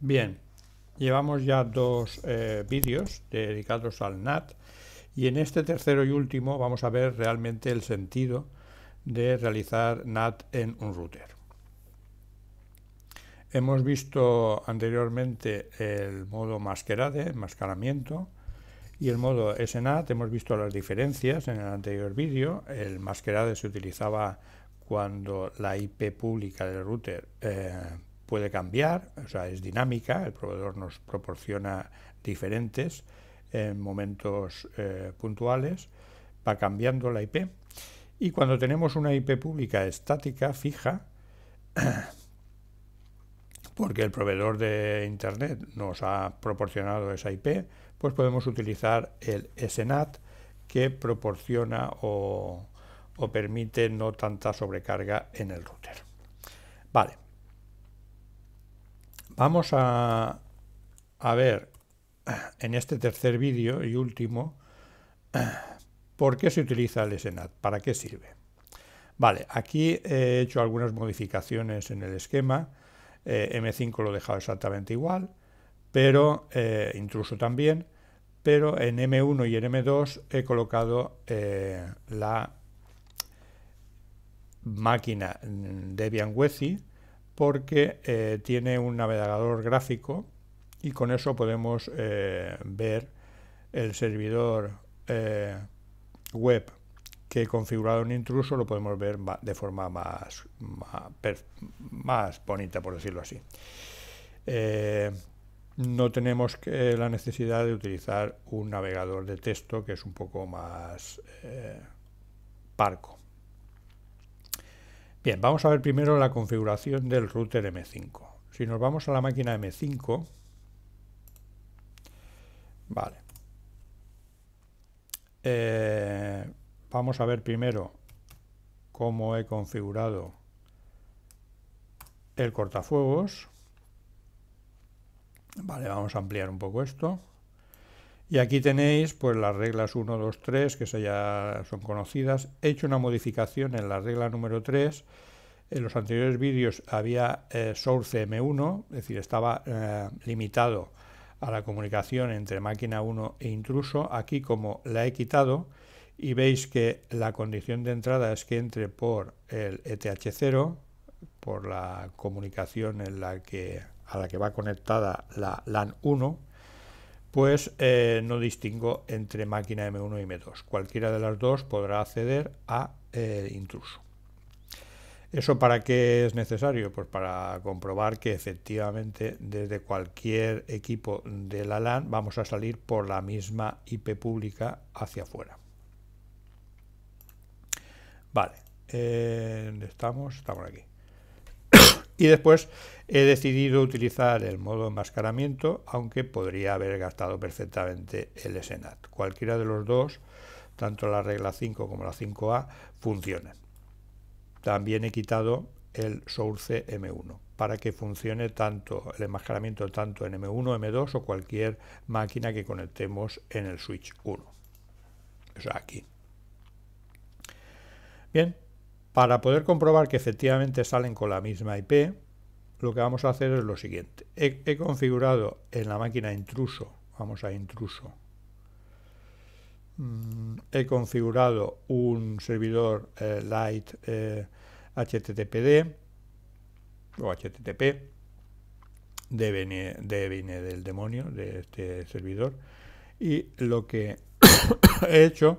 Bien, llevamos ya dos eh, vídeos dedicados al NAT y en este tercero y último vamos a ver realmente el sentido de realizar NAT en un router. Hemos visto anteriormente el modo masquerade, enmascaramiento, y el modo SNAT, hemos visto las diferencias en el anterior vídeo. El masquerade se utilizaba cuando la IP pública del router eh, puede cambiar, o sea, es dinámica, el proveedor nos proporciona diferentes en eh, momentos eh, puntuales, va cambiando la IP. Y cuando tenemos una IP pública estática, fija, porque el proveedor de Internet nos ha proporcionado esa IP, pues podemos utilizar el SNAT que proporciona o, o permite no tanta sobrecarga en el router. Vale, Vamos a, ver en este tercer vídeo y último por qué se utiliza el SNAT, para qué sirve. Vale, aquí he hecho algunas modificaciones en el esquema. Eh, M5 lo he dejado exactamente igual, pero eh, intruso también, pero en M1 y en M2 he colocado eh, la máquina Debian wezi porque eh, tiene un navegador gráfico y con eso podemos eh, ver el servidor eh, web que he configurado en intruso, lo podemos ver de forma más, bonita, por decirlo así. no tenemos la necesidad de utilizar un navegador de texto que es un poco más parco. Bien, vamos a ver primero la configuración del router M5. Si nos vamos a la máquina M5, vale. Eh, vamos a ver primero cómo he configurado el cortafuegos. Vale, vamos a ampliar un poco esto. Y aquí tenéis pues las reglas 1, 2, 3, que ya son conocidas. He hecho una modificación en la regla número 3. En los anteriores vídeos había eh, source M1, es decir, estaba eh, limitado a la comunicación entre máquina 1 e intruso. Aquí como la he quitado y veis que la condición de entrada es que entre por el ETH0, por la comunicación a la que va conectada la LAN 1, pues eh, no distingo entre máquina M1 y M2. Cualquiera de las dos podrá acceder a eh, intruso. ¿Eso para qué es necesario? Pues para comprobar que efectivamente desde cualquier equipo de la LAN vamos a salir por la misma IP pública hacia afuera. Vale, eh, ¿dónde estamos? Estamos aquí. Y después he decidido utilizar el modo enmascaramiento, aunque podría haber gastado perfectamente el SNAT. Cualquiera de los dos, tanto la regla 5 como la 5A, funcionan. También he quitado el source M1 para que funcione tanto el enmascaramiento tanto en M1, M2 o cualquier máquina que conectemos en el switch 1. Eso aquí. Bien, para poder comprobar que efectivamente salen con la misma IP, lo que vamos a hacer es lo siguiente. He, configurado en la máquina intruso, vamos a intruso, mm, he configurado un servidor eh, light eh, httpd o http, de viene del demonio de este servidor, y lo que he hecho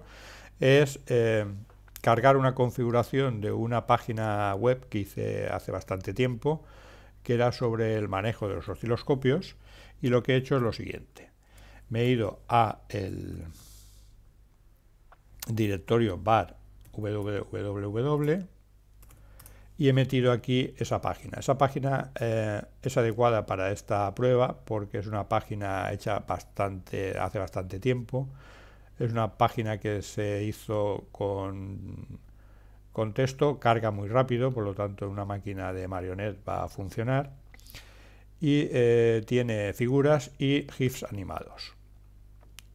es... Eh, cargar una configuración de una página web que hice hace bastante tiempo, que era sobre el manejo de los osciloscopios, y lo que he hecho es lo siguiente. Me he ido a el directorio bar www y he metido aquí esa página. Esa página eh, es adecuada para esta prueba porque es una página hecha bastante, hace bastante tiempo es una página que se hizo con, texto, carga muy rápido, por lo tanto una máquina de marionet va a funcionar. Y eh, tiene figuras y GIFs animados.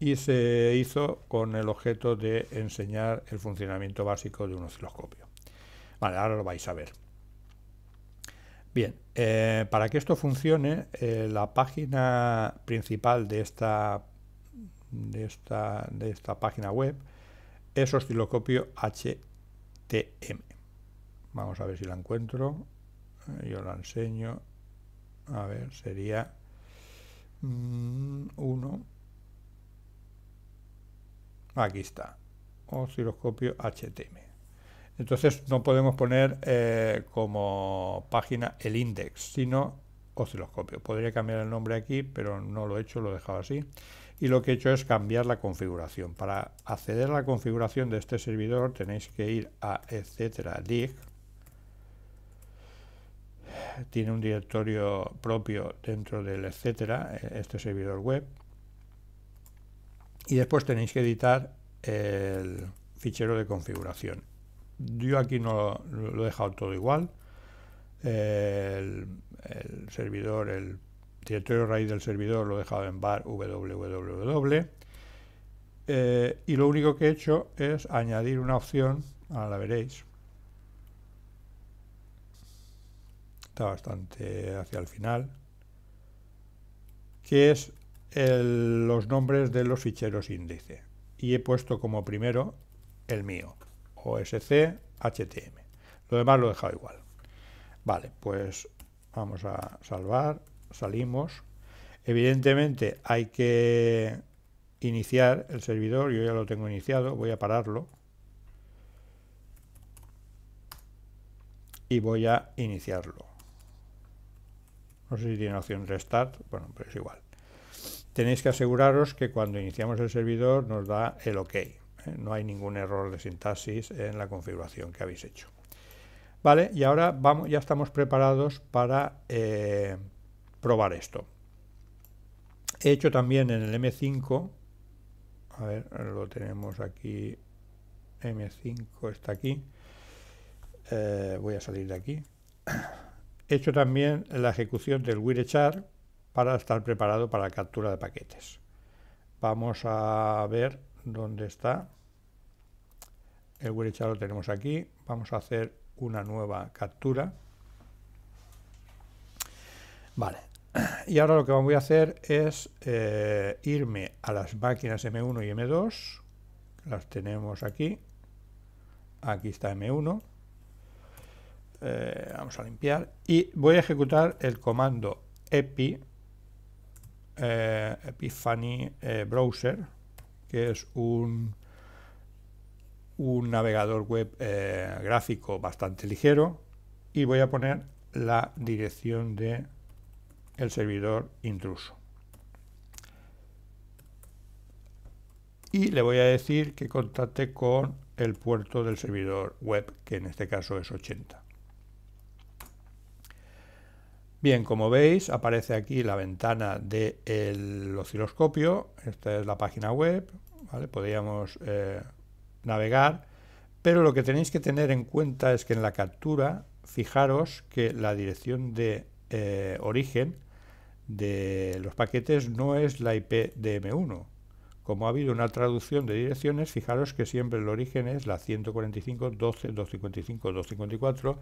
Y se hizo con el objeto de enseñar el funcionamiento básico de un osciloscopio. Vale, ahora lo vais a ver. Bien, eh, para que esto funcione, eh, la página principal de esta página de esta, página web es osciloscopio HTM. Vamos a ver si la encuentro. Eh, yo la enseño. A ver, sería 1. Mm, aquí está. Osciloscopio HTM. Entonces no podemos poner eh, como página el index, sino osciloscopio. Podría cambiar el nombre aquí, pero no lo he hecho, lo he dejado así y lo que he hecho es cambiar la configuración. Para acceder a la configuración de este servidor tenéis que ir a etcétera dig. Tiene un directorio propio dentro del etcétera, eh, este servidor web. Y después tenéis que editar el fichero de configuración. Yo aquí no lo he dejado todo igual. el servidor, el directorio raíz del servidor lo he dejado en bar www eh, y lo único que he hecho es añadir una opción, ahora la veréis, está bastante hacia el final, que es los nombres de los ficheros índice. Y he puesto como primero el mío, osc.htm. Lo demás lo he dejado igual. Vale, pues vamos a salvar salimos. Evidentemente hay que iniciar el servidor, yo ya lo tengo iniciado, voy a pararlo. Y voy a iniciarlo. No sé si tiene opción restart, bueno, pero es igual. Tenéis que aseguraros que cuando iniciamos el servidor nos da el OK. ¿eh? No hay ningún error de sintaxis en la configuración que habéis hecho. Vale, y ahora vamos, ya estamos preparados para eh, probar esto. He hecho también en el M5, a ver, lo tenemos aquí, M5 está aquí, eh, voy a salir de aquí. He hecho también la ejecución del WireChar para estar preparado para la captura de paquetes. Vamos a ver dónde está. El WireChar lo tenemos aquí. Vamos a hacer una nueva captura. Vale, y ahora lo que voy a hacer es eh, irme a las máquinas M1 y M2. Las tenemos aquí. Aquí está M1. Eh, vamos a limpiar. Y voy a ejecutar el comando epi, eh, epiphany browser, que es un navegador web gráfico bastante ligero. Y voy a poner la dirección de el servidor intruso. Y le voy a decir que contacte con el puerto del servidor web, que en este caso es 80. Bien, como veis, aparece aquí la ventana del osciloscopio. Esta es la página web, Podríamos eh, navegar, pero lo que tenéis que tener en cuenta es que en la captura, fijaros que la dirección de eh, origen de los paquetes no es la ip de m 1 Como ha habido una traducción de direcciones, fijaros que siempre el origen es la 145, 12, 255, 254,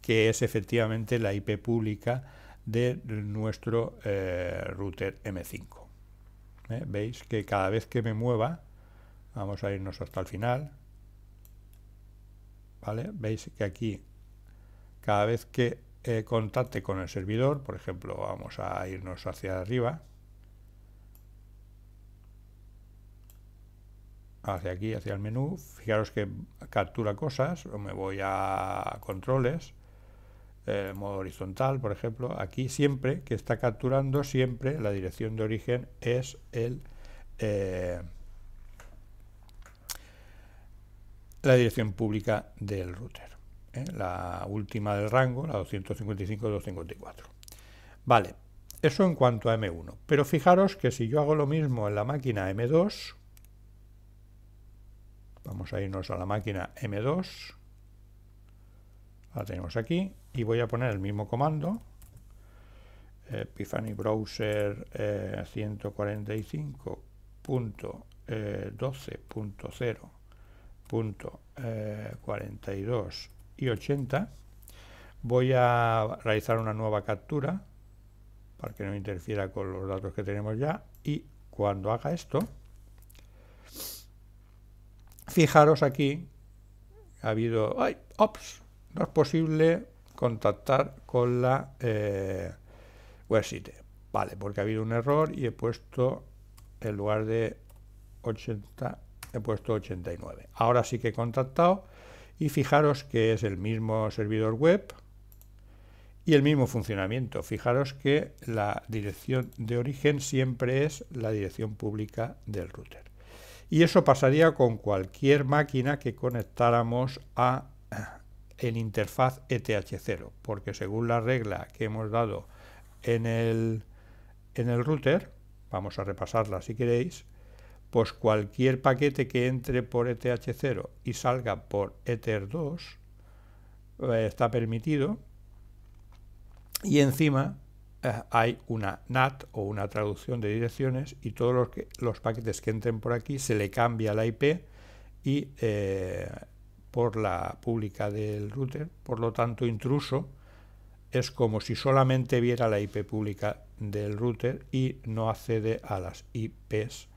que es efectivamente la IP pública de nuestro eh, router M5. ¿Eh? Veis que cada vez que me mueva, vamos a irnos hasta el final, ¿vale? Veis que aquí, cada vez que eh, contacte con el servidor, por ejemplo, vamos a irnos hacia arriba, hacia aquí, hacia el menú, fijaros que captura cosas, me voy a controles, eh, modo horizontal, por ejemplo, aquí siempre que está capturando, siempre la dirección de origen es el... Eh, la dirección pública del router. ¿eh? la última del rango, la 255-254. Vale, eso en cuanto a M1. Pero fijaros que si yo hago lo mismo en la máquina M2, vamos a irnos a la máquina M2, la tenemos aquí, y voy a poner el mismo comando, Epiphany Browser eh, 145.12.0.42 y 80. Voy a realizar una nueva captura para que no interfiera con los datos que tenemos ya y cuando haga esto, fijaros aquí, ha habido, ¡ay! ¡Ops! No es posible contactar con la eh, website. Vale, porque ha habido un error y he puesto, en lugar de 80, he puesto 89. Ahora sí que he contactado y fijaros que es el mismo servidor web y el mismo funcionamiento. Fijaros que la dirección de origen siempre es la dirección pública del router. Y eso pasaría con cualquier máquina que conectáramos a en interfaz ETH0, porque según la regla que hemos dado en el, en el router, vamos a repasarla si queréis, pues cualquier paquete que entre por ETH0 y salga por Ether2 e eh, está permitido. Y encima eh, hay una NAT o una traducción de direcciones y todos los, los, paquetes que entren por aquí se le cambia la IP y eh, por la pública del router. Por lo tanto, intruso es como si solamente viera la IP pública del router y no accede a las IPs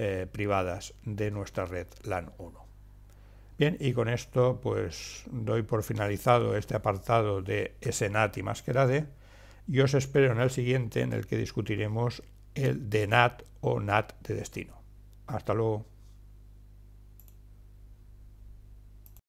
eh, privadas de nuestra red LAN 1. Bien, y con esto pues doy por finalizado este apartado de SNAT y D, y os espero en el siguiente en el que discutiremos el de NAT o NAT de destino. Hasta luego.